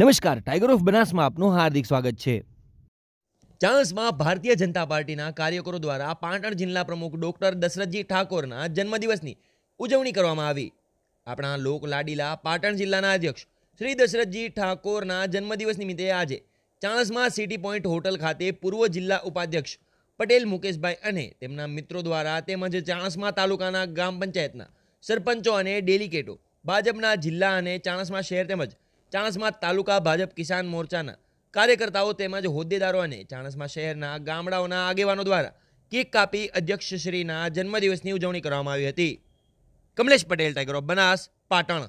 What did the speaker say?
નમસ્કાર tiger of બનાસમાં આપનું હાર્દિક સ્વાગત છે ચાંસમાં ભારતીય જનતા પાર્ટીના કાર્યકરો દ્વારા પાટણ જિલ્લા પ્રમુખ ડોક્ટર દશરથજી ઠાકોરના જન્મદિવસની ઉજવણી કરવામાં આવી આપણા લોકલાડીલા પાટણ જિલ્લાના અધ્યક્ષ શ્રી દશરથજી ઠાકોરના જન્મદિવસ નિમિત્તે આજે ચાણસમાં સિટી પોઈન્ટ હોટલ ખાતે પૂર્વ જિલ્લા ઉપાધ્યક્ષ પટેલ મુકેશભાઈ અને તેમના મિત્રો દ્વારા તેમજ ચાણસમા તાલુકાના ગ્રામ પંચાયતના સરપંચો અને ડેલિકેટો ભાજપના જિલ્લા અને ચાણસમા શહેર તેમજ ચાણસમા તાલુકા ભાજપ કિસાન મોરચાના કાર્યકર્તાઓ તેમજ હોદ્દેદારો અને ચાણસમા શહેરના ગામડાઓના આગેવાનો દ્વારા કેક કાપી અધ્યક્ષશ્રીના જન્મદિવસની ઉજવણી કરવામાં આવી હતી કમલેશ પટેલ ટાઈગર ઓફ બનાસ પાટણ